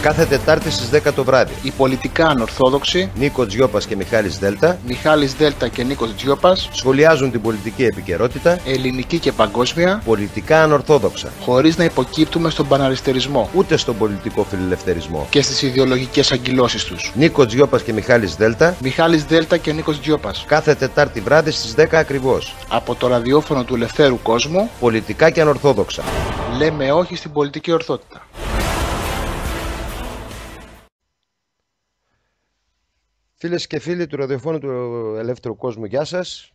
κάθε Τετάρτη στις 10 το βράδυ. Η πολιτικά ανορθόδοξη. Νίκο Τζιόπα και Μιχάλης Δέλτα. Μιχάλης Δέλτα και Νίκος Τζιόπα. Σχολιάζουν την πολιτική επικαιρότητα. Ελληνική και παγκόσμια. Πολιτικά ανορθόδοξα. Χωρίς να υποκύπτουμε στον παναριστερισμό. Ούτε στον πολιτικό φιλελευθερισμό. Και στις ιδεολογικές αγκυλώσει τους. Νίκο Τζιόπα και Μιχάλης Δέλτα. Μιχάλης Δέλτα και Νίκος Τζιόπα. Κάθε Τετάρτη βράδυ στις 10 ακριβώς. Από το ραδιόφωνο του Ελευθέρου Κόσμου. Πολιτικά και ανορθόδοξα. Λέμε όχι στην πολιτική ορθότητα. Φίλες και φίλοι του ραδιοφώνου του Ελεύθερου Κόσμου, γεια σας.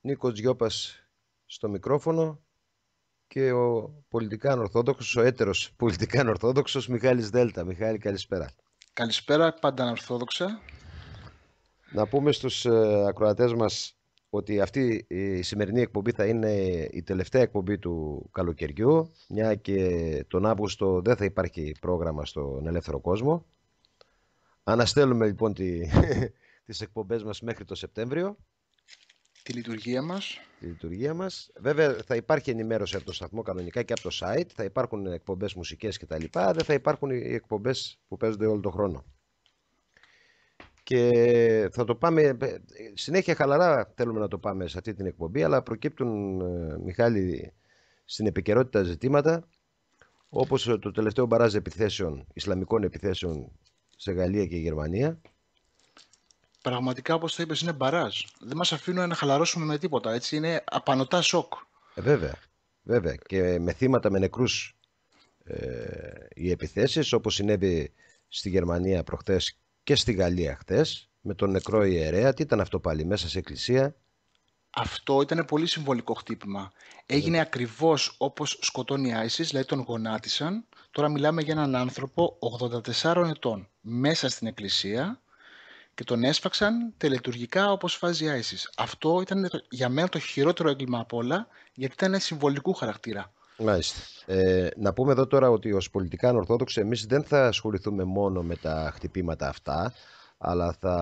Νίκος Τζιόπας στο μικρόφωνο και ο πολιτικά ορθόδοξος, ο έτερος πολιτικά ορθόδοξος, Μιχάλης Δέλτα. Μιχάλη, καλησπέρα. Καλησπέρα, πάντα ανορθόδοξα. Να πούμε στους ε, ακροατές μας ότι αυτή η σημερινή εκπομπή θα είναι η τελευταία εκπομπή του καλοκαιριού, μια και τον Αύγουστο δεν θα υπάρχει πρόγραμμα στον Ελεύθερο Κόσμο. Αναστέλουμε λοιπόν τη, τις εκπομπές μας μέχρι το Σεπτέμβριο. Τη λειτουργία μας. Τη λειτουργία μας. Βέβαια θα υπάρχει ενημέρωση από το σταθμό κανονικά και από το site. Θα υπάρχουν εκπομπές μουσικές κτλ. Δεν θα υπάρχουν οι εκπομπές που παίζονται όλο τον χρόνο. Και θα το πάμε, συνέχεια χαλαρά θέλουμε να το πάμε σε αυτή την εκπομπή, αλλά προκύπτουν, ε, Μιχάλη, στην επικαιρότητα ζητήματα, όπως το τελευταίο μπαράζ επιθέσεων, ισλαμικών επιθέσεων σε Γαλλία και Γερμανία. Πραγματικά, όπως το είπες, είναι μπαράζ. Δεν μας αφήνουν να χαλαρώσουμε με τίποτα. Έτσι. Είναι απανοτά σοκ. Ε, βέβαια. βέβαια. Και με θύματα, με νεκρούς ε, οι επιθέσεις, όπως συνέβη στη Γερμανία προχθές και στη Γαλλία χθες, με τον νεκρό ιερέα. Τι ήταν αυτό πάλι, μέσα σε εκκλησία αυτό ήταν πολύ συμβολικό χτύπημα. Ναι. Έγινε yeah. ακριβώς όπως σκοτώνει η ISIS, δηλαδή τον γονάτισαν. Τώρα μιλάμε για έναν άνθρωπο 84 ετών μέσα στην εκκλησία και τον έσφαξαν τελετουργικά όπως φάζει η Αυτό ήταν για μένα το χειρότερο έγκλημα απ' όλα, γιατί ήταν συμβολικού χαρακτήρα. Μάλιστα. Ε, να πούμε εδώ τώρα ότι ως πολιτικά ανορθόδοξοι εμείς δεν θα ασχοληθούμε μόνο με τα χτυπήματα αυτά, αλλά θα...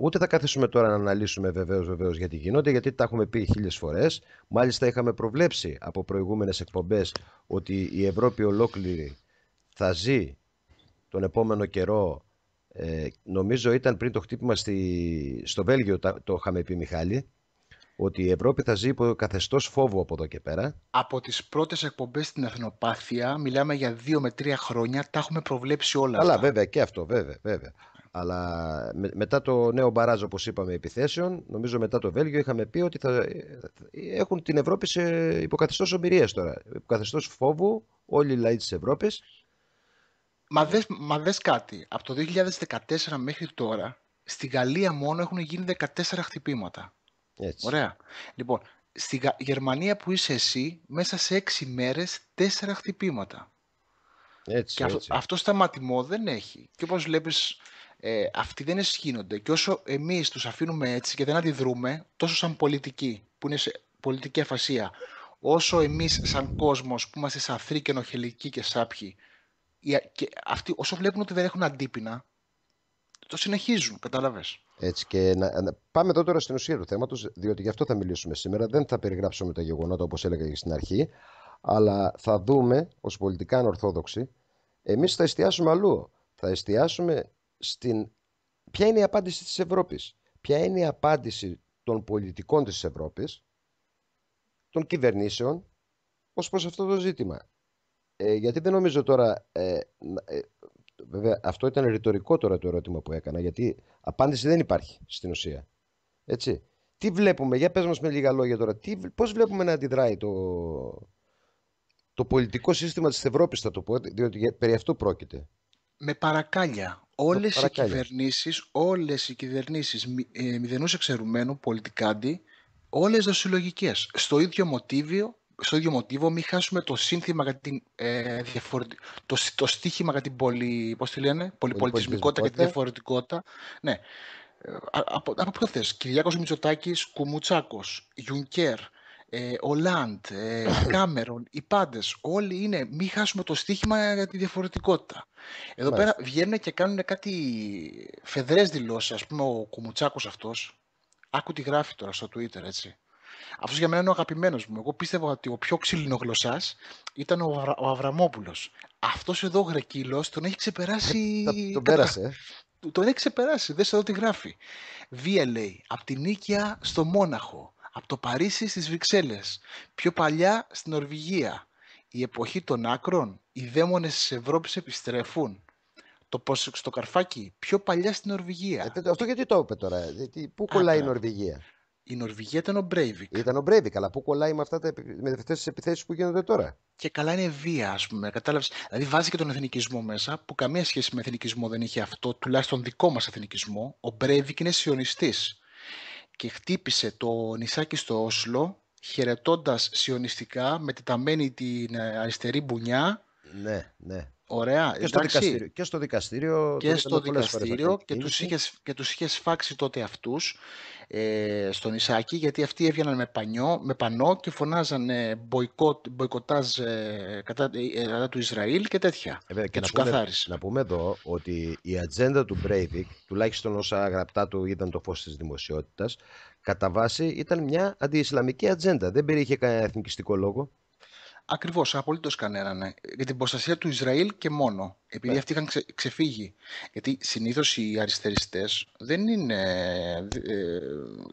ούτε θα καθίσουμε τώρα να αναλύσουμε βεβαίως βεβαίως γιατί γίνονται, γιατί τα έχουμε πει χίλιες φορές. Μάλιστα, είχαμε προβλέψει από προηγούμενες εκπομπές ότι η Ευρώπη ολόκληρη θα ζει τον επόμενο καιρό. Ε, νομίζω ήταν πριν το χτύπημα στη... στο Βέλγιο, το είχαμε πει Μιχάλη, ότι η Ευρώπη θα ζει υπό καθεστώς φόβου από εδώ και πέρα. Από τις πρώτες εκπομπές στην Εθνοπάθεια μιλάμε για δύο με τρία χρόνια, τα έχουμε προβλέψει όλα. Αλλά βέβαια και αυτό, βέβαια. βέβαια. Αλλά μετά το νέο μπαράζ, όπως είπαμε, επιθέσεων, νομίζω μετά το Βέλγιο είχαμε πει ότι θα ε, έχουν την Ευρώπη σε υποκαθεστώ ομοιρίας τώρα. Υποκαθεστώ φόβου, όλοι οι λαοί της Ευρώπης. Μα δες κάτι. Από το 2014 μέχρι τώρα, στη Γαλλία μόνο έχουν γίνει 14 χτυπήματα. Έτσι. Ωραία. Λοιπόν, στη Γερμανία που είσαι εσύ, μέσα σε 6 μέρε 4 χτυπήματα. Έτσι, και έτσι. Αυτό, αυτό σταματημό δεν έχει. Και όπως βλέπεις ε, αυτοί δεν ισχύνονται. Και όσο εμείς τους αφήνουμε έτσι και δεν αντιδρούμε, τόσο σαν πολιτικοί, που είναι σε πολιτική αφασία, όσο εμείς σαν κόσμος που είμαστε σαθροί και ενοχελικοί και σάπιοι, και αυτοί όσο βλέπουν ότι δεν έχουν αντίπεινα, το συνεχίζουν, κατάλαβες. Έτσι και να, να, πάμε τώρα στην ουσία του θέματος, διότι γι' αυτό θα μιλήσουμε σήμερα. Δεν θα περιγράψουμε τα γεγονότα όπως έλεγα και στην αρχή, αλλά θα δούμε ως πολιτικά ανορθόδοξοι, εμείς θα εστιάσουμε αλλού. Θα εστιάσουμε στην... ποια είναι η απάντηση της Ευρώπης. Ποια είναι η απάντηση των πολιτικών της Ευρώπης, των κυβερνήσεων, ως προς αυτό το ζήτημα. Ε, γιατί δεν νομίζω τώρα... Ε, ε, βέβαια, αυτό ήταν ρητορικό τώρα το ερώτημα που έκανα, γιατί απάντηση δεν υπάρχει στην ουσία. Έτσι. Τι βλέπουμε, για πες μας με λίγα λόγια τώρα, τι, πώς βλέπουμε να αντιδράει το, το πολιτικό σύστημα της Ευρώπης, θα το πω, διότι περί αυτού πρόκειται. Με παρακάλια Όλες οι κυβερνήσεις, όλες οι κυβερνήσεις μη, ε, μηδενούς εξαιρουμένου πολιτικάντι, όλες δοσιολογικές. Στο ίδιο μοτίβιο, στο ίδιο μοτίβο, μην χάσουμε το σύνθημα για την, ε, το, το στίχημα για την πολυπολιτισμικότητα και τη διαφορετικότητα. Ναι. Ε, από, από ποιο θες, Κυριάκος Μητσοτάκης, Κουμουτσάκος, Γιουνκέρ, ε, ο Λαντ, ε, Κάμερον, οι πάντες, όλοι είναι μη χάσουμε το στοίχημα για τη διαφορετικότητα. Εδώ πέρα βγαίνουν και κάνουν κάτι φεδρές δηλώσεις. Ας πούμε, ο Κουμουτσάκος αυτός, άκου τι γράφει τώρα στο Twitter, έτσι. Αυτός για μένα είναι ο αγαπημένος μου. Εγώ πίστευα ότι ο πιο γλωσσά ήταν ο, Αβρα, ο Αβραμόπουλος. Αυτός εδώ ο Γρεκύλος τον έχει ξεπεράσει. Ε, τον πέρασε. Ε. Τον έχει ξεπεράσει. Δες εδώ τι γράφει. Βία λέει, από την νίκια στο Μόναχο από το Παρίσι στις Βρυξέλλες, πιο παλιά στην Νορβηγία. Η εποχή των άκρων, οι δαίμονες της Ευρώπης επιστρέφουν. Το πώ στο καρφάκι, πιο παλιά στην Νορβηγία. Ε, αυτό γιατί το είπε τώρα, γιατί, ε, πού κολλάει η Νορβηγία. Η Νορβηγία ήταν ο Μπρέιβικ. Ήταν ο Μπρέιβικ, αλλά πού κολλάει με, αυτά τα, με αυτές τις επιθέσεις που γίνονται τώρα. Και καλά είναι βία, ας πούμε, κατάλαβες. Δηλαδή βάζει και τον εθνικισμό μέσα, που καμία σχέση με εθνικισμό δεν είχε αυτό, τουλάχιστον δικό μας εθνικισμό. Ο Μπρέιβικ είναι σιωνιστής και χτύπησε το νησάκι στο Όσλο χαιρετώντας σιωνιστικά με τεταμένη την ε, αριστερή μπουνιά. Ναι, ναι. Ωραία. Και, στο δικαστήριο, και στο δικαστήριο. Και στο δικαστήριο και τους, είχες, και τους είχες φάξει τότε αυτούς ε, στον Ισάκη γιατί αυτοί έβγαιναν με, πανιό, με πανό και φωνάζανε μποϊκοτάζ ε, ε, κατά, του Ισραήλ και τέτοια. Ε, και, και τους καθάρισε. Να πούμε εδώ ότι η ατζέντα του Μπρέιβικ, τουλάχιστον όσα γραπτά του ήταν το φως της δημοσιότητας, κατά βάση ήταν μια αντιισλαμική ατζέντα. Δεν περιείχε κανένα εθνικιστικό λόγο. Ακριβώς, απολύτως κανέναν. Ναι. Για την προστασία του Ισραήλ και μόνο. Επειδή ναι. αυτοί είχαν ξεφύγει. Γιατί συνήθως οι αριστεριστές δεν είναι ε,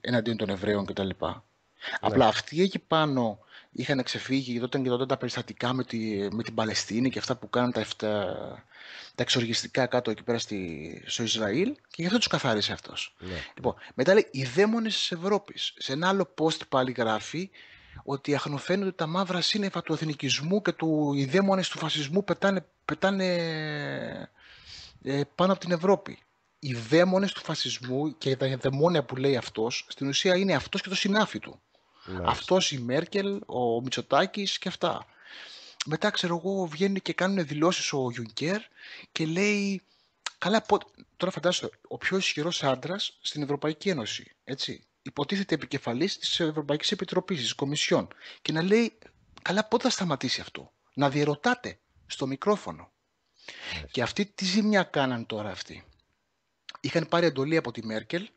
εναντίον των Εβραίων κτλ. Ναι. Απλά αυτοί εκεί πάνω είχαν ξεφύγει όταν και τότε τα περιστατικά με, τη, με την Παλαιστίνη και αυτά που κάναν τα, τα, τα εξοργιστικά κάτω εκεί πέρα στη, στο Ισραήλ και γι' αυτό τους καθάρισε αυτός. Ναι. Λοιπόν, μετά λέει οι δαίμονες της Ευρώπης. Σε ένα άλλο post πάλι γράφει ότι αχνοφαίνονται τα μαύρα σύννεφα του εθνικισμού και του, οι του φασισμού πετάνε, πετάνε ε, πάνω από την Ευρώπη. Οι δαίμονες του φασισμού και τα δαιμόνια που λέει αυτός, στην ουσία είναι αυτός και το συνάφι του. Ναι. Αυτός η Μέρκελ, ο Μητσοτάκης και αυτά. Μετά ξέρω εγώ βγαίνει και κάνουν δηλώσεις ο Γιουνκέρ και λέει Καλά, τώρα φαντάσου, ο πιο ισχυρός άντρας στην Ευρωπαϊκή Ένωση. Έτσι υποτίθεται επικεφαλής της Ευρωπαϊκής Επιτροπής, της Κομισιόν και να λέει καλά πότε θα σταματήσει αυτό, να διερωτάτε στο μικρόφωνο. Και αυτή τι ζημιά κάναν τώρα αυτοί. Είχαν πάρει εντολή από τη Μέρκελ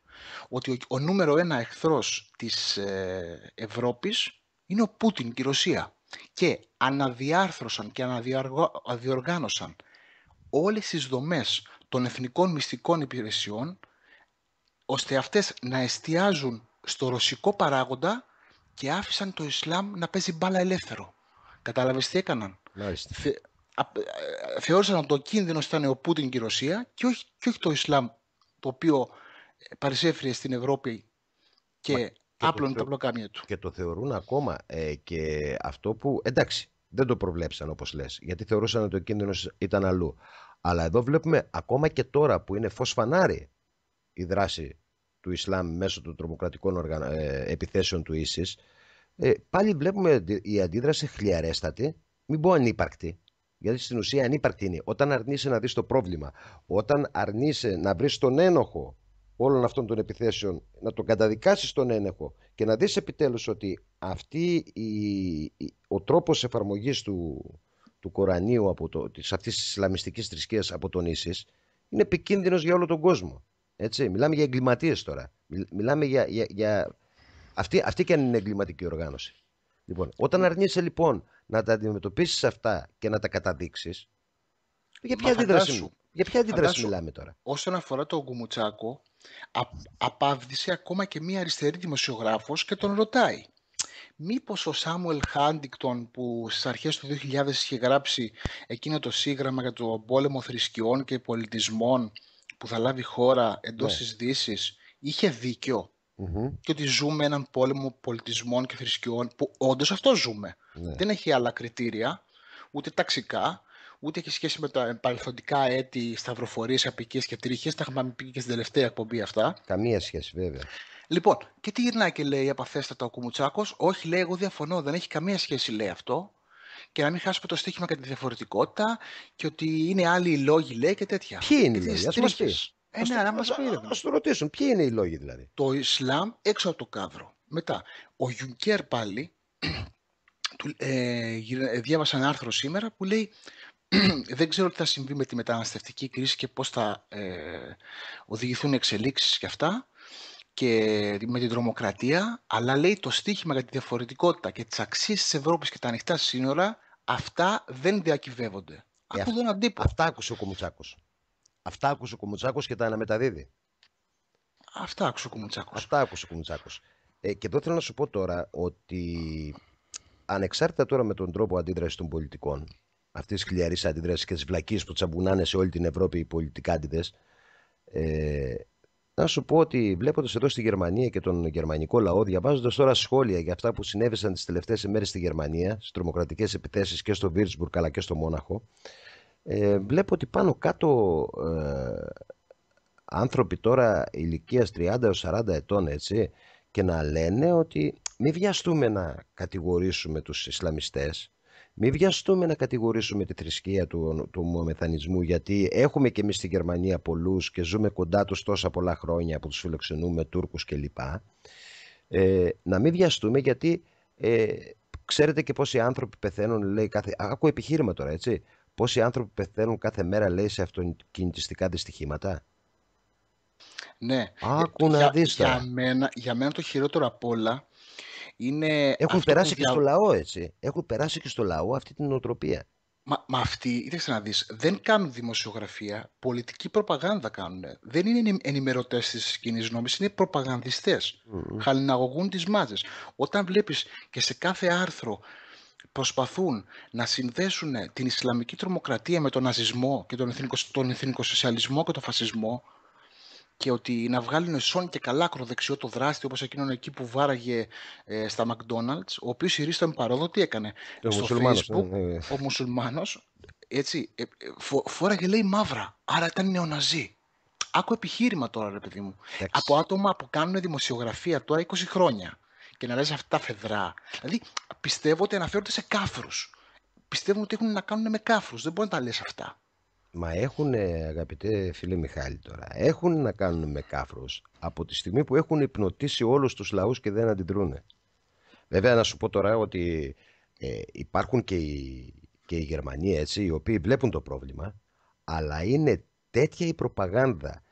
ότι ο, νούμερο ένα εχθρός της Ευρώπη Ευρώπης είναι ο Πούτιν και η Ρωσία. Και αναδιάρθρωσαν και αναδιοργάνωσαν όλες τις δομές των εθνικών μυστικών υπηρεσιών ώστε αυτές να εστιάζουν στο ρωσικό παράγοντα και άφησαν το Ισλάμ να παίζει μπάλα ελεύθερο. καταλαβες τι έκαναν. Ε, θεώρησαν ότι το κίνδυνος ήταν ο Πούτιν και η Ρωσία και όχι, και όχι το Ισλάμ το οποίο παρισέφερε στην Ευρώπη και άπλωνε τα πλοκάμια του. Και το θεωρούν ακόμα ε, και αυτό που. Εντάξει, δεν το προβλέψαν όπως λες, γιατί θεωρούσαν ότι ο κίνδυνος ήταν αλλού. Αλλά εδώ βλέπουμε ακόμα και τώρα που είναι φως φανάρι η δράση του Ισλάμ μέσω των τρομοκρατικών ε, επιθέσεων του ΙΣΙΣ, ε, πάλι βλέπουμε η αντίδραση χλιαρέστατη, μην πω ανύπαρκτη. Γιατί στην ουσία ανύπαρκτη είναι. Όταν αρνείσαι να δεις το πρόβλημα, όταν αρνείσαι να βρεις τον ένοχο όλων αυτών των επιθέσεων, να τον καταδικάσεις τον ένοχο και να δεις επιτέλους ότι αυτή η... ο τρόπος εφαρμογής του, του Κορανίου, από το, της, αυτής της Ισλαμιστικής θρησκείας από τον Ίσης, είναι επικίνδυνος για όλο τον κόσμο. Έτσι. Μιλάμε για εγκληματίες τώρα. Μιλάμε για. για, για... Αυτή, αυτή και αν είναι εγκληματική οργάνωση. Λοιπόν, όταν ναι. αρνείσαι λοιπόν να τα αντιμετωπίσεις αυτά και να τα καταδείξεις. Για ποια αντίδραση, για ποια αντίδραση μιλάμε τώρα. Όσον αφορά τον Κουμουτσάκο, απάβδησε ακόμα και μία αριστερή δημοσιογράφος και τον ρωτάει. Μήπως ο Σάμουελ Χάντικτον που στις αρχές του 2000 είχε γράψει εκείνο το σύγγραμμα για το πόλεμο θρησκειών και πολιτισμών που θα λάβει χώρα εντός ναι. της Δύσης είχε και ότι ζούμε έναν πόλεμο πολιτισμών και θρησκειών που όντως αυτό ζούμε. Ναι. Δεν έχει άλλα κριτήρια, ούτε ταξικά, ούτε έχει σχέση με τα παρελθοντικά έτη, σταυροφορίες, απικίες και τρίχες. Τα είχαμε πει και στην τελευταία εκπομπή αυτά. Καμία σχέση βέβαια. Λοιπόν, και τι γυρνάει και λέει απαθέστατα ο Κουμουτσάκος. Όχι, λέει, εγώ διαφωνώ. Δεν έχει καμία σχέση, λέει αυτό και να μην χάσουμε το στοίχημα κατά τη διαφορετικότητα και ότι είναι άλλοι οι λόγοι, λέει και τέτοια. Ποιοι είναι οι λόγοι, ας μας πεις. Ε, ναι, να μας πει. Α το ρωτήσουν, ποιοι είναι οι λόγοι δηλαδή. Το Ισλάμ έξω από το κάδρο. Μετά, ο Γιουνκέρ πάλι, του, ε, ε, διάβασα ένα άρθρο σήμερα που λέει δεν ξέρω τι θα συμβεί με τη μεταναστευτική κρίση και πώς θα ε, οδηγηθούν εξελίξεις και αυτά και με την τρομοκρατία, αλλά λέει το στίχημα για τη διαφορετικότητα και τις αξίες της Ευρώπης και τα ανοιχτά σύνορα Αυτά δεν διακυβεύονται. Ε, Ακούω τον Αυτά άκουσε ο Κουμουτσάκος. Αυτά άκουσε ο Κουμουτσάκος και τα αναμεταδίδει. Αυτά άκουσε ο Κουμουτσάκος. Αυτά άκουσε ο Κουμουτσάκος. Ε, και εδώ θέλω να σου πω τώρα ότι ανεξάρτητα τώρα με τον τρόπο αντίδρασης των πολιτικών, αυτή τη χλιαρή αντίδραση και τη βλακή που τσαμπουνάνε σε όλη την Ευρώπη οι πολιτικάντιδε, ε, να σου πω ότι βλέποντας εδώ στη Γερμανία και τον γερμανικό λαό, διαβάζοντας τώρα σχόλια για αυτά που συνέβησαν τις τελευταίες ημέρες στη Γερμανία, στις τρομοκρατικές επιθέσεις και στο Βίρτσμπουργκ αλλά και στο Μόναχο, ε, βλέπω ότι πάνω κάτω ε, άνθρωποι τώρα ηλικίας 30-40 ετών έτσι, και να λένε ότι μην βιαστούμε να κατηγορήσουμε τους Ισλαμιστές μην βιαστούμε να κατηγορήσουμε τη θρησκεία του, του μεθανισμού, γιατί έχουμε και εμείς στην Γερμανία πολλούς και ζούμε κοντά τους τόσα πολλά χρόνια που τους φιλοξενούμε, Τούρκους κλπ. Ε, να μην βιαστούμε, γιατί ε, ξέρετε και πόσοι άνθρωποι πεθαίνουν, λέει κάθε. Ακούω επιχείρημα τώρα, έτσι. Πόσοι άνθρωποι πεθαίνουν κάθε μέρα, λέει, σε αυτοκινητιστικά δυστυχήματα. Ναι. Ε, άκου να για μένα το χειρότερο απ' όλα είναι Έχουν περάσει και στο λαό έτσι. Έχουν περάσει και στο λαό αυτή την νοοτροπία. Μα, μα αυτοί, να δεις, δεν κάνουν δημοσιογραφία, πολιτική προπαγάνδα κάνουν. Δεν είναι ενημερωτές της κοινής νόμη, είναι προπαγανδιστές. Mm. Mm-hmm. Χαλιναγωγούν τις μάζες. Όταν βλέπεις και σε κάθε άρθρο προσπαθούν να συνδέσουν την Ισλαμική τρομοκρατία με τον ναζισμό και τον εθνικοσοσιαλισμό και τον φασισμό, και ότι να βγάλει σόν και καλά ακροδεξιό το δράστη όπως εκείνον εκεί που βάραγε ε, στα McDonald's, ο οποίος η Ρίστον παρόδο τι έκανε ο στο Facebook, ναι, ναι. ο μουσουλμάνος, έτσι, ε, ε, φόραγε λέει μαύρα, άρα ήταν νεοναζί. Άκου επιχείρημα τώρα ρε παιδί μου, από άτομα που κάνουν δημοσιογραφία τώρα 20 χρόνια και να λες αυτά φεδρά. Δηλαδή πιστεύω ότι αναφέρονται σε κάφρους. πιστεύουν ότι έχουν να κάνουν με κάφρους, δεν μπορεί να τα λες αυτά. Μα έχουν, ε, αγαπητέ φίλε Μιχάλη τώρα, έχουν να κάνουν με κάφρους από τη στιγμή που έχουν υπνοτήσει όλους τους λαούς και δεν αντιδρούνε. Βέβαια να σου πω τώρα ότι ε, υπάρχουν και οι, και Γερμανοί έτσι, οι οποίοι βλέπουν το πρόβλημα, αλλά είναι τέτοια η προπαγάνδα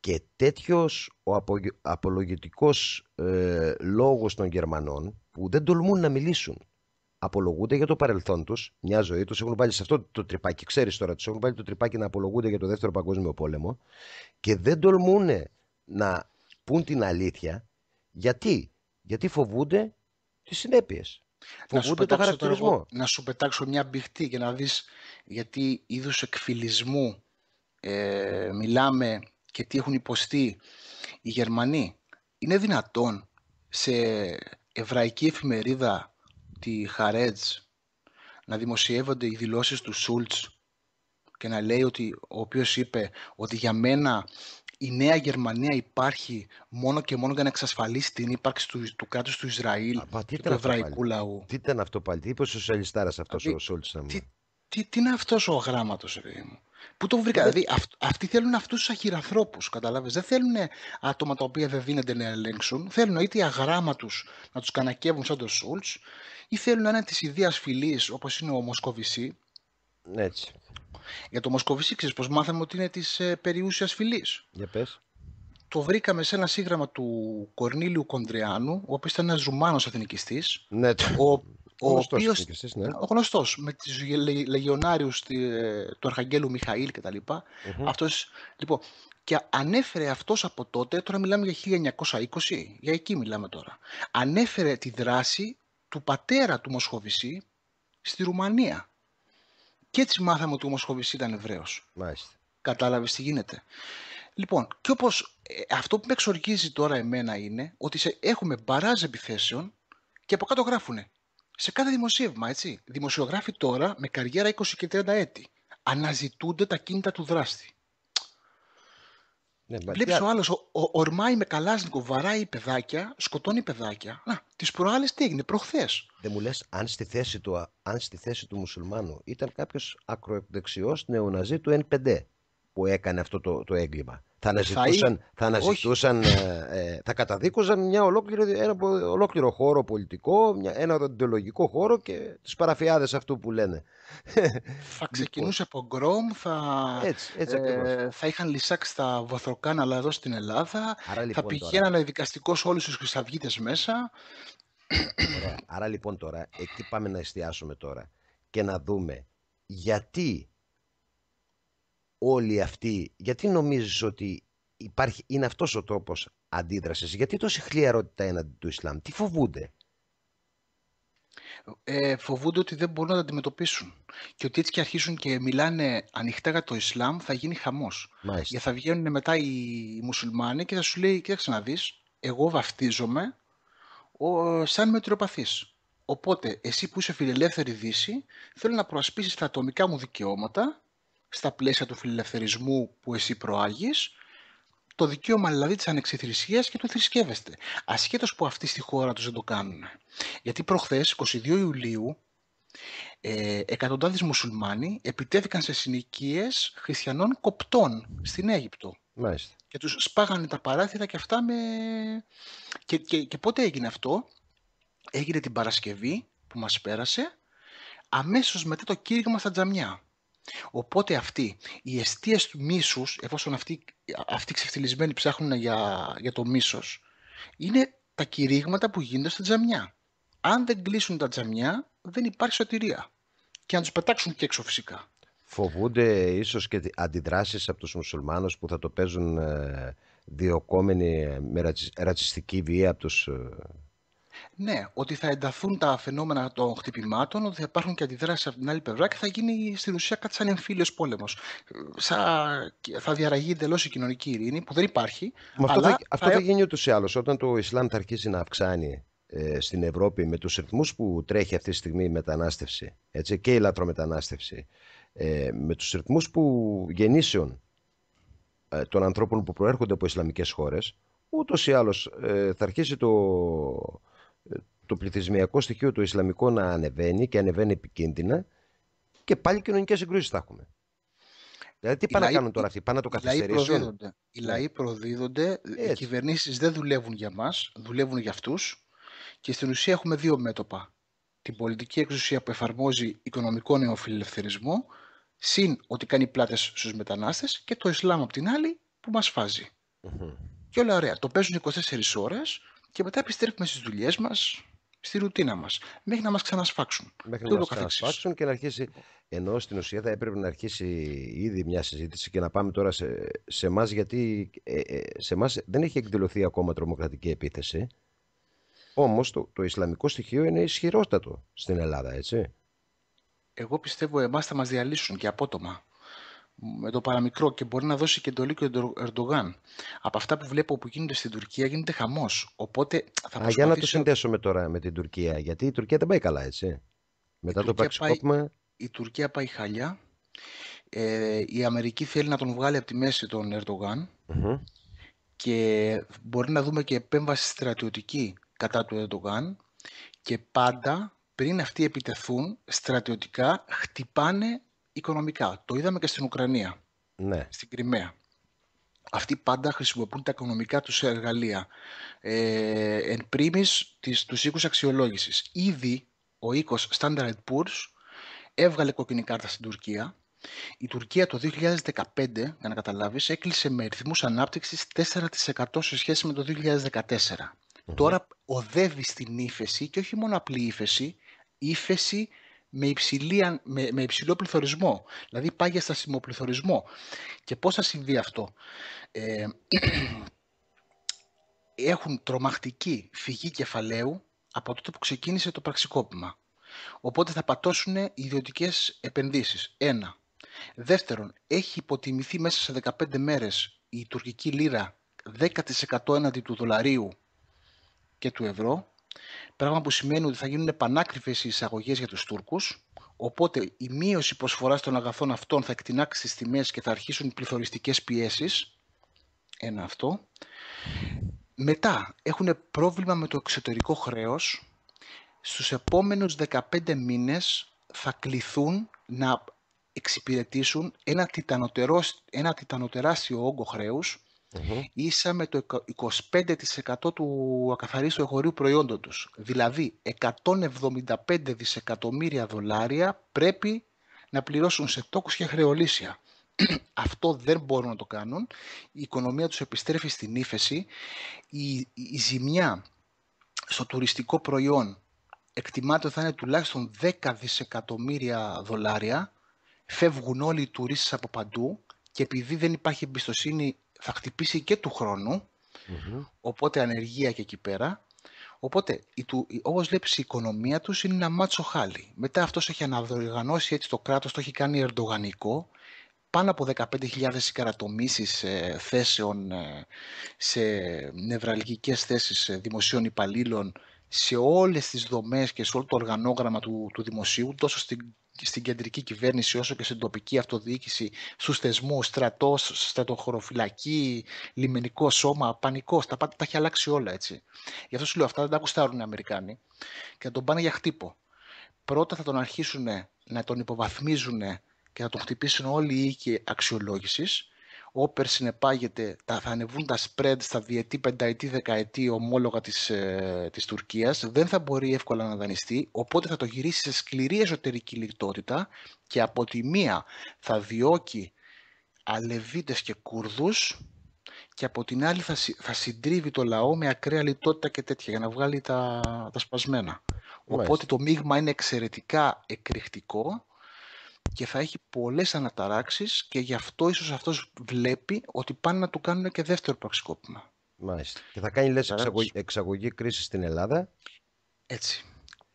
και τέτοιος ο απο, ε, λόγος των Γερμανών που δεν τολμούν να μιλήσουν απολογούνται για το παρελθόν τους, μια ζωή τους. Έχουν βάλει σε αυτό το τρυπάκι, ξέρεις τώρα, τους έχουν βάλει το τρυπάκι να απολογούνται για το δεύτερο παγκόσμιο πόλεμο και δεν τολμούν να πούν την αλήθεια. Γιατί, Γιατί φοβούνται τις συνέπειες. Φοβούνται το χαρακτηρισμό. να σου πετάξω μια μπηχτή και να δεις γιατί είδους εκφυλισμού ε, μιλάμε και τι έχουν υποστεί οι Γερμανοί. Είναι δυνατόν σε εβραϊκή εφημερίδα τη Χαρέτζ να δημοσιεύονται οι δηλώσεις του Σούλτς και να λέει ότι ο οποίος είπε ότι για μένα η νέα Γερμανία υπάρχει μόνο και μόνο για να εξασφαλίσει την ύπαρξη του, του κράτους του Ισραήλ του εβραϊκού λαού. Τι ήταν αυτό πάλι, τι είπε ο Σουσιαλιστάρας αυτός ε, ο Σούλτς. Τι, τι, είναι αυτός ο γράμματος, παιδί μου. Πού το βρήκα. Δηλαδή, αυ, αυτοί θέλουν αυτούς τους αχυρανθρώπους. Καταλάβει. Δεν θέλουν άτομα τα οποία δεν δίνεται να ελέγξουν. Θέλουν είτε οι αγράμματου να τους κανακεύουν σαν τον Σούλτ, ή θέλουν ένα της ιδέας φυλή όπως είναι ο Μοσκοβισή. Έτσι. Για το Μοσκοβισή, ξέρεις πώς μάθαμε ότι είναι της ε, περιούσιας φυλή. Για πες. Το βρήκαμε σε ένα σύγγραμμα του Κορνίλιου Κοντριάνου, ο οποίος ήταν ένας Ρουμάνος Αθηνικιστή. Ναι, το... ο, ο ναι. γνωστός, με τις λεγιονάριους του Αρχαγγέλου Μιχαήλ κτλ. Mm-hmm. Αυτός, λοιπόν, και ανέφερε αυτός από τότε, τώρα μιλάμε για 1920, για εκεί μιλάμε τώρα, ανέφερε τη δράση του πατέρα του Μοσχοβησί στη Ρουμανία. Και έτσι μάθαμε ότι ο Μοσχοβησί ήταν Εβραίος. Μάλιστα. Κατάλαβες τι γίνεται. Λοιπόν, και όπως ε, αυτό που με εξοργίζει τώρα εμένα είναι ότι σε, έχουμε μπαράζ επιθέσεων και από κάτω γράφουνε σε κάθε δημοσίευμα, έτσι. Δημοσιογράφοι τώρα με καριέρα 20 και 30 έτη αναζητούνται τα κίνητα του δράστη. Ναι, Βλέπει ο άλλο, ορμάει με καλάσνικο, βαράει παιδάκια, σκοτώνει παιδάκια. Να, τις προάλλες τι έγινε, προχθές. Δεν μου λες, αν, στη θέση του, αν στη θέση του μουσουλμάνου ήταν κάποιος ακροδεξιός νεοναζί του N5 που έκανε αυτό το, το έγκλημα. Θα αναζητούσαν, θα, αναζητούσαν ε, ε, θα μια ολόκληρο, ένα ολόκληρο χώρο πολιτικό, μια, ένα οντολογικό χώρο και τις παραφιάδες αυτού που λένε. Θα λοιπόν. ξεκινούσε από γκρόμ, θα, έτσι, έτσι ε, θα είχαν λυσάξει τα βοθροκάναλα εδώ στην Ελλάδα, Άρα, λοιπόν, θα πηγαίνανε δικαστικός όλους τους χρυσταυγίτες μέσα. Άρα λοιπόν τώρα, εκεί πάμε να εστιάσουμε τώρα και να δούμε γιατί όλοι αυτοί, γιατί νομίζεις ότι υπάρχει, είναι αυτός ο τόπος αντίδρασης, γιατί τόση χλιαρότητα έναντι του Ισλάμ, τι φοβούνται. Ε, φοβούνται ότι δεν μπορούν να τα αντιμετωπίσουν και ότι έτσι και αρχίσουν και μιλάνε ανοιχτά για το Ισλάμ θα γίνει χαμός. Μάλιστα. θα βγαίνουν μετά οι μουσουλμάνοι και θα σου λέει, κοίταξε να δεις, εγώ βαφτίζομαι ο, σαν μετριοπαθής. Οπότε, εσύ που είσαι φιλελεύθερη Δύση, θέλω να προασπίσεις τα ατομικά μου δικαιώματα στα πλαίσια του φιλελευθερισμού που εσύ προάγεις, το δικαίωμα δηλαδή της ανεξιθρησίας και του θρησκεύεστε, ασχέτως που αυτοί στη χώρα τους δεν το κάνουν. Γιατί προχθές, 22 Ιουλίου, ε, εκατοντάδες μουσουλμάνοι επιτέθηκαν σε συνοικίες χριστιανών κοπτών στην Αίγυπτο. Μάλιστα. Και τους σπάγανε τα παράθυρα και αυτά με... Και, και, και πότε έγινε αυτό. Έγινε την Παρασκευή που μας πέρασε, αμέσως μετά το κήρυγμα στα τζαμιά. Οπότε αυτοί, οι αιστείες του μίσους, εφόσον αυτοί, αυτοί ξεφτυλισμένοι ψάχνουν για, για το μίσος, είναι τα κηρύγματα που γίνονται στα τζαμιά. Αν δεν κλείσουν τα τζαμιά, δεν υπάρχει σωτηρία. Και αν τους πετάξουν και έξω φυσικά. Φοβούνται ίσως και αντιδράσεις από τους μουσουλμάνους που θα το παίζουν ε, διοκόμενοι με ρατσιστική βία από τους ε, ναι, ότι θα ενταθούν τα φαινόμενα των χτυπημάτων, ότι θα υπάρχουν και αντιδράσεις από την άλλη πλευρά και θα γίνει στην ουσία κάτι σαν εμφύλιος πόλεμος. Θα διαραγεί εντελώς η κοινωνική ειρήνη, που δεν υπάρχει. αυτό θα, αυτό θα γίνει ούτως ή άλλως. Όταν το Ισλάμ θα αρχίσει να αυξάνει ε, στην Ευρώπη με τους ρυθμούς που τρέχει αυτή τη στιγμή η μετανάστευση έτσι, και η λατρομετανάστευση, ε, με τους ρυθμούς που γεννήσεων ε, των ανθρώπων που προέρχονται από Ισλαμικές χώρες, ούτως ή άλλως ε, θα αρχίσει το το πληθυσμιακό στοιχείο το Ισλαμικό να ανεβαίνει και ανεβαίνει επικίνδυνα και πάλι κοινωνικές συγκρούσεις θα έχουμε. Δηλαδή, τι πάνε να κάνουν τώρα αυτοί, πάνε να το καθυστερήσουν. Οι λαοί προδίδονται, οι ναι. κυβερνήσεις δεν δουλεύουν για μας, δουλεύουν για αυτούς και στην ουσία έχουμε δύο μέτωπα. Την πολιτική εξουσία που εφαρμόζει οικονομικό νεοφιλελευθερισμό, συν ότι κάνει πλάτες στους μετανάστες, και το Ισλάμ απ' την άλλη που μας φαζει Και όλα ωραία. Το παίζουν 24 ώρες και μετά επιστρέφουμε στις δουλειές μας, στη ρουτίνα μας. Μέχρι να μας ξανασφάξουν. Μέχρι να μας ξανασφάξουν και να αρχίσει. Ενώ στην ουσία θα έπρεπε να αρχίσει ήδη μια συζήτηση και να πάμε τώρα σε εμά, γιατί ε, ε, σε εμά δεν έχει εκδηλωθεί ακόμα τρομοκρατική επίθεση. Όμως το, το Ισλαμικό στοιχείο είναι ισχυρότατο στην Ελλάδα, έτσι. Εγώ πιστεύω εμάς θα μας διαλύσουν και απότομα με το παραμικρό και μπορεί να δώσει και εντολή και ο Ερντογάν. Από αυτά που βλέπω που γίνονται στην Τουρκία γίνεται χαμός. Οπότε θα προσπαθήσω... Α, για να το συνδέσουμε τώρα με την Τουρκία, γιατί η Τουρκία δεν πάει καλά, έτσι. Μετά το πραξικόπημα. Η Τουρκία πάει χαλιά. Ε, η Αμερική θέλει να τον βγάλει από τη μέση τον Ερντογάν. Και μπορεί να δούμε και επέμβαση στρατιωτική κατά του Ερντογάν. Και πάντα πριν αυτοί επιτεθούν στρατιωτικά χτυπάνε οικονομικά. Το είδαμε και στην Ουκρανία, ναι. στην Κρυμαία. Αυτοί πάντα χρησιμοποιούν τα οικονομικά τους εργαλεία ε, εν πρίμης της, τους οίκους αξιολόγησης. Ήδη ο οίκος Standard Poor's έβγαλε κόκκινη κάρτα στην Τουρκία. Η Τουρκία το 2015, για να καταλάβεις, έκλεισε με ρυθμούς ανάπτυξης 4% σε σχέση με το 2014. mm Τώρα οδεύει στην ύφεση και όχι μόνο απλή ύφεση, ύφεση με, με, με υψηλό πληθωρισμό. Δηλαδή πάγια για στασιμοπληθωρισμό. Και πώς θα συμβεί αυτό. Ε, έχουν τρομακτική φυγή κεφαλαίου από τότε που ξεκίνησε το πραξικόπημα. Οπότε θα πατώσουν οι ιδιωτικές επενδύσεις. Ένα. Δεύτερον, έχει υποτιμηθεί μέσα σε 15 μέρες η τουρκική λίρα 10% έναντι του δολαρίου και του ευρώ. Πράγμα που σημαίνει ότι θα γίνουν επανάκριβε οι εισαγωγές για τους Τούρκους. Οπότε η μείωση προσφοράς των αγαθών αυτών θα εκτινάξει τις τιμές και θα αρχίσουν πληθωριστικές πιέσεις. Ένα αυτό. Μετά έχουν πρόβλημα με το εξωτερικό χρέος. Στους επόμενους 15 μήνες θα κληθούν να εξυπηρετήσουν ένα, ένα όγκο χρέους mm ίσα με το 25% του ακαθαρίστου εγχωρίου προϊόντων τους. Δηλαδή, 175 δισεκατομμύρια δολάρια πρέπει να πληρώσουν σε τόκους και χρεολύσια. Αυτό δεν μπορούν να το κάνουν. Η οικονομία τους επιστρέφει στην ύφεση. Η, ζημιά στο τουριστικό προϊόν εκτιμάται ότι θα είναι τουλάχιστον 10 δισεκατομμύρια δολάρια. Φεύγουν όλοι οι τουρίστες από παντού και επειδή δεν υπάρχει εμπιστοσύνη θα χτυπήσει και του χρονου οπότε ανεργία και εκεί πέρα. Οπότε, όπως βλέπεις η οικονομία τους είναι ένα μάτσο χάλι. Μετά αυτός έχει αναδοργανώσει έτσι το κράτος, το έχει κάνει ερντογανικό, πάνω από 15.000 συγκαρατομήσεις ε, θέσεων ε, σε νευραλγικές θέσεις ε, δημοσίων υπαλλήλων σε όλες τις δομές και σε όλο το οργανόγραμμα του, του δημοσίου, τόσο στην στην κεντρική κυβέρνηση όσο και στην τοπική αυτοδιοίκηση, στους θεσμούς στρατός, στρατοχωροφυλακή, λιμενικό σώμα, πανικός. τα πάντα τα έχει αλλάξει όλα έτσι. Γι' αυτό σου λέω αυτά δεν τα ακουστάρουν οι Αμερικάνοι και θα τον πάνε για χτύπο. Πρώτα θα τον αρχίσουν να τον υποβαθμίζουν και θα τον χτυπήσουν όλοι οι οίκοι αξιολόγησης. Όπερ συνεπάγεται, τα, θα ανεβούν τα spread στα διετή, πενταετή, δεκαετή ομόλογα της, ε, της Τουρκίας, δεν θα μπορεί εύκολα να δανειστεί, οπότε θα το γυρίσει σε σκληρή εσωτερική λιτότητα και από τη μία θα διώκει αλεβίτες και Κούρδους και από την άλλη θα, θα συντρίβει το λαό με ακραία λιτότητα και τέτοια για να βγάλει τα, τα σπασμένα. Οπότε το μείγμα είναι εξαιρετικά εκρηκτικό και θα έχει πολλές αναταράξεις και γι' αυτό ίσως αυτός βλέπει ότι πάνε να του κάνουν και δεύτερο πραξικόπημα. Μάλιστα. Και θα κάνει λες εξαγωγή, εξαγωγή κρίσης στην Ελλάδα. Έτσι.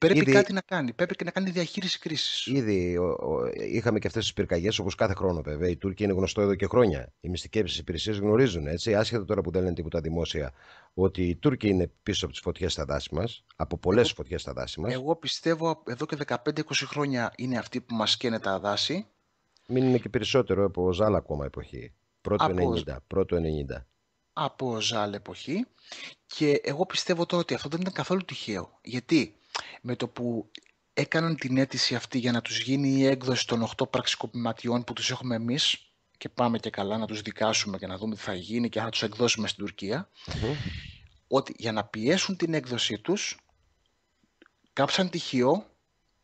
Πρέπει ήδη... κάτι να κάνει. Πρέπει και να κάνει διαχείριση κρίσης. Ήδη ο, ο, είχαμε και αυτές τις πυρκαγιές, όπως κάθε χρόνο βέβαια. Οι Τούρκοι είναι γνωστό εδώ και χρόνια. Οι μυστικές υπηρεσίες γνωρίζουν, έτσι, άσχετα τώρα που δεν λένε τίποτα δημόσια, ότι οι Τούρκοι είναι πίσω από τις φωτιές στα δάση μας, από πολλές φωτιές στα δάση μας. Εγώ πιστεύω εδώ και 15-20 χρόνια είναι αυτοί που μας καίνε τα δάση. Μην είναι και περισσότερο από Ζάλα ακόμα εποχή. Πρώτο από... 90. 90. Από Ζάλ εποχή. Και εγώ πιστεύω τώρα ότι αυτό δεν ήταν καθόλου τυχαίο. Γιατί με το που έκαναν την αίτηση αυτή για να τους γίνει η έκδοση των 8 πραξικοπηματιών που τους έχουμε εμείς και πάμε και καλά να τους δικάσουμε και να δούμε τι θα γίνει και αν τους εκδώσουμε στην τουρκια ότι για να πιέσουν την έκδοσή τους κάψαν τυχείο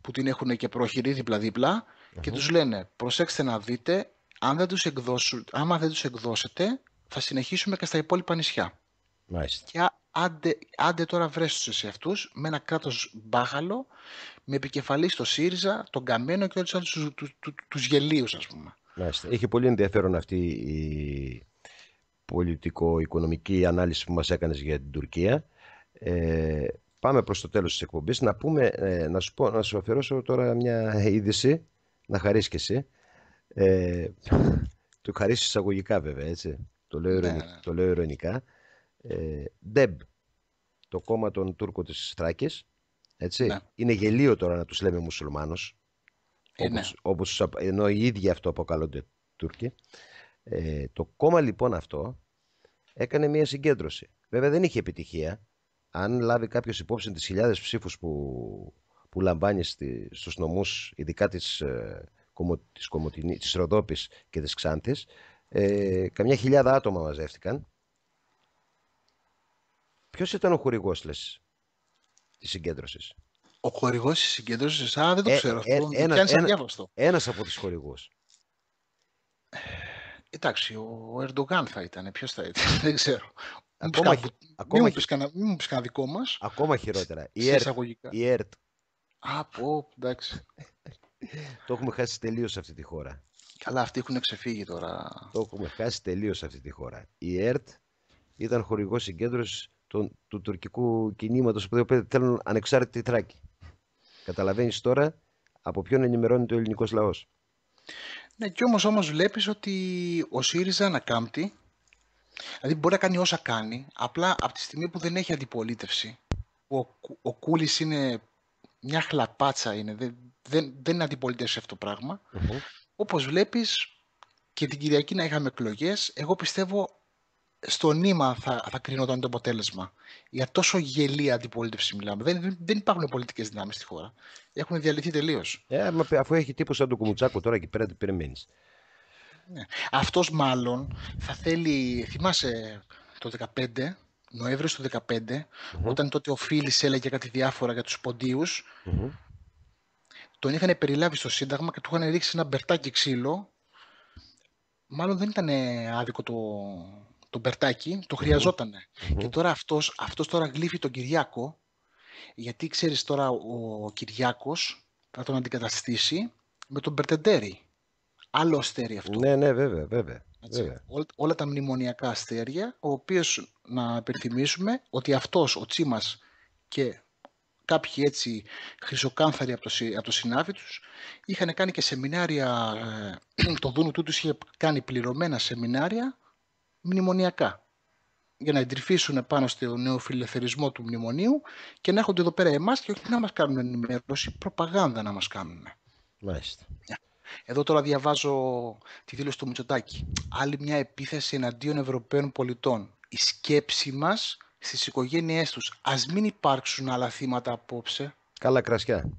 που την έχουν και προχειρεί διπλα και τους λένε προσέξτε να δείτε αν δεν τους άμα δεν τους εκδώσετε θα συνεχίσουμε και στα υπόλοιπα νησιά. Μάλιστα. Άντε, άντε τώρα βρες σε αυτούς με ένα κράτος μπάχαλο με επικεφαλή στο ΣΥΡΙΖΑ, τον Καμένο και όλους τους, τους, τους, γελίους ας πούμε. Μάλιστα. Είχε πολύ ενδιαφέρον αυτή η πολιτικο-οικονομική ανάλυση που μας έκανες για την Τουρκία. Ε, πάμε προς το τέλος της εκπομπής. Να, πούμε, ε, να, σου πω, να σου αφιερώσω τώρα μια είδηση, να χαρείς και εσύ. Ε, εισαγωγικά βέβαια, έτσι. Το λέω, ναι, ναι. Το λέω ειρωνικά. ΔΕΜ το κόμμα των Τούρκων της Θράκης. Έτσι. Ναι. Είναι γελίο τώρα να τους λέμε μουσουλμάνους, ε, ναι. όπως, ενώ οι ίδιοι αυτό αποκαλούνται Τούρκοι. Ε, το κόμμα λοιπόν αυτό έκανε μια συγκέντρωση. Βέβαια δεν είχε επιτυχία. Αν λάβει κάποιος υπόψη τις χιλιάδες ψήφους που, που λαμβάνει στου στους νομούς, ειδικά της, ε, της, και της Ξάνθης, καμιά χιλιάδα άτομα μαζεύτηκαν Ποιος ήταν ο χορηγός, της συγκέντρωσης. Ο χορηγός της συγκέντρωσης, α, δεν το ε, ξέρω ε, αυτό. Ε, ένας, ένας ένας από τους χορηγούς. Εντάξει, ο Ερντογάν θα ήταν. Ποιος θα ήταν, δεν ξέρω. Ακόμα, μην, ακόμα, μου πει κανένα δικό μας. Ακόμα χειρότερα. Η ΕΡΤ. Η ΕΡΤ. Α, πω, εντάξει. το έχουμε χάσει τελείως αυτή τη χώρα. Καλά, αυτοί έχουν ξεφύγει τώρα. Το έχουμε χάσει τελείως αυτή τη χώρα. Η ΕΡΤ ήταν χορηγός συγκέντρωσης του, τουρκικού κινήματος που θέλουν ανεξάρτητη Θράκη. Καταλαβαίνεις τώρα από ποιον ενημερώνεται ο ελληνικός λαός. Ναι, και όμως όμως βλέπεις ότι ο ΣΥΡΙΖΑ ανακάμπτει. Δηλαδή μπορεί να κάνει όσα κάνει, απλά από τη στιγμή που δεν έχει αντιπολίτευση. Ο, ο Κούλης είναι μια χλαπάτσα είναι, δεν, δεν, δεν είναι αντιπολίτευση αυτό το πραγμα mm Όπως βλέπεις και την Κυριακή να είχαμε εκλογές, εγώ πιστεύω στο νήμα θα, θα κρίνονταν το αποτέλεσμα. Για τόσο γελία αντιπολίτευση μιλάμε. Δεν, δεν υπάρχουν πολιτικές δυνάμεις στη χώρα. Έχουν διαλυθεί τελείως. Ε, αφού έχει τύπο σαν τον Κουμουτσάκο τώρα εκεί πέρα, τι περιμένεις. Ναι. Αυτός μάλλον θα θέλει. Θυμάσαι το 2015, Νοέμβριος του 2015, mm όταν τότε ο Φίλης έλεγε κάτι διάφορα για τους ποντιου mm-hmm. Τον είχαν περιλάβει στο Σύνταγμα και του είχαν ρίξει ένα μπερτάκι ξύλο. Μάλλον δεν ήταν άδικο το, τον Περτάκη, το χρειαζοταν Και τώρα αυτός, αυτός τώρα γλύφει τον Κυριάκο, γιατί ξέρεις τώρα ο Κυριάκος θα τον αντικαταστήσει με τον Περτεντέρη. Άλλο αστέρι αυτό. Ναι, ναι, βέβαια, βέβαια. Έτσι, βέβαια. οποίος να υπενθυμίσουμε ότι αυτός, ο Τσίμας και κάποιοι έτσι χρυσοκάνθαροι από το, από τους, είχαν κάνει και σεμινάρια, ε, το Δούνου του είχε κάνει πληρωμένα σεμινάρια μνημονιακά για να εντρυφήσουν πάνω στο νέο φιλελευθερισμό του μνημονίου και να έρχονται εδώ πέρα εμάς και όχι να μας κάνουν ενημέρωση, προπαγάνδα να μας κάνουν. Μάλιστα. Ναι. Εδώ τώρα διαβάζω τη δήλωση του Μητσοτάκη. Άλλη μια επίθεση εναντίον Ευρωπαίων πολιτών. Η σκέψη μας στις οικογένειές τους. Ας μην υπάρξουν άλλα θύματα απόψε. Καλά κρασιά.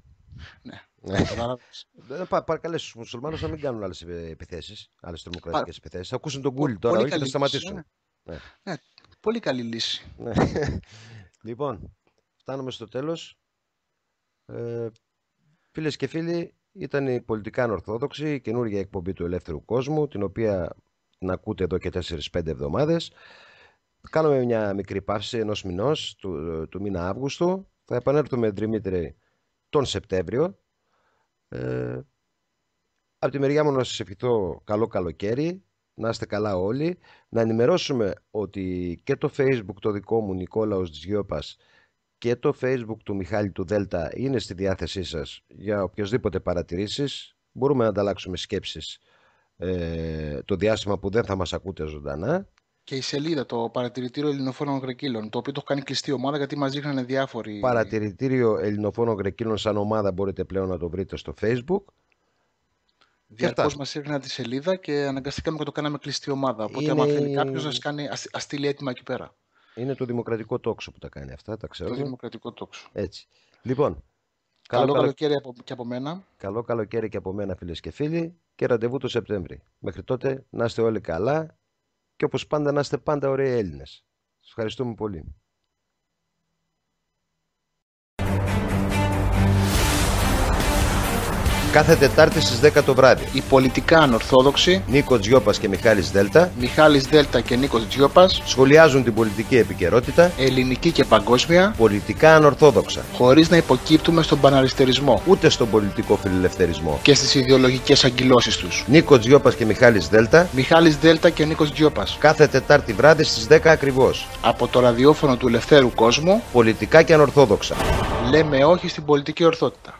Ναι. Ναι. Ναι, ναι, πα, παρακαλέσει του μουσουλμάνους να μην κάνουν άλλες επιθέσεις, άλλες τρομοκρατικές επιθέσεις. Θα ακούσουν τον κούλι τώρα όχι θα σταματήσουν. Ναι. Πολύ καλή λύση. λοιπόν, φτάνουμε στο τέλος. Ε, Φίλες και φίλοι, ήταν η πολιτικά ανορθόδοξη, η καινούργια εκπομπή του Ελεύθερου Κόσμου, την οποία την ακούτε εδώ και 4-5 εβδομάδες. Κάνουμε μια μικρή παύση ενός μηνός του, του μήνα Αύγουστου. Θα επανέλθουμε, Δημήτρη, τον Σεπτέμβριο ε, από τη μεριά μου να σας ευχηθώ καλό καλοκαίρι, να είστε καλά όλοι. Να ενημερώσουμε ότι και το facebook το δικό μου Νικόλαος Τζιόπας και το facebook του Μιχάλη του Δέλτα είναι στη διάθεσή σας για οποιασδήποτε παρατηρήσεις. Μπορούμε να ανταλλάξουμε σκέψεις ε, το διάστημα που δεν θα μας ακούτε ζωντανά και η σελίδα, το παρατηρητήριο ελληνοφώνων γρεκύλων, το οποίο το έχω κάνει κλειστή ομάδα γιατί μας δείχνανε διάφοροι. Παρατηρητήριο ελληνοφώνων γρεκύλων, σαν ομάδα μπορείτε πλέον να το βρείτε στο Facebook. Διαρκώ μας έριχναν τη σελίδα και αναγκαστήκαμε και το κάναμε κλειστή ομάδα. Οπότε, Είναι... άμα θέλει κάποιος να κάνει, ας στείλει έτοιμα εκεί πέρα. Είναι το δημοκρατικό τόξο που τα κάνει αυτά, τα ξέρω. Το δημοκρατικό τόξο. Έτσι. Λοιπόν. Καλό, καλό καλοκαίρι Καλό καλοκαίρι και από μένα, φίλες και φίλοι. Και ραντεβού το Σεπτέμβρη. Μέχρι τότε να είστε όλοι καλά και όπως πάντα να είστε πάντα ωραίοι Έλληνες. Σας ευχαριστούμε πολύ. κάθε Τετάρτη στις 10 το βράδυ. Η πολιτικά ανορθόδοξη. Νίκο Τζιόπα και Μιχάλης Δέλτα. Μιχάλης Δέλτα και Νίκος Τζιόπα. Σχολιάζουν την πολιτική επικαιρότητα. Ελληνική και παγκόσμια. Πολιτικά ανορθόδοξα. Χωρίς να υποκύπτουμε στον παναριστερισμό. Ούτε στον πολιτικό φιλελευθερισμό. Και στις ιδεολογικές αγκυλώσει τους. Νίκος Τζιόπα και Μιχάλης Δέλτα. Μιχάλης Δέλτα και Νίκος Τζιόπα. Κάθε Τετάρτη βράδυ στις 10 ακριβώς. Από το ραδιόφωνο του Ελευθέρου Κόσμου. Πολιτικά και ανορθόδοξα. Λέμε όχι στην πολιτική ορθότητα.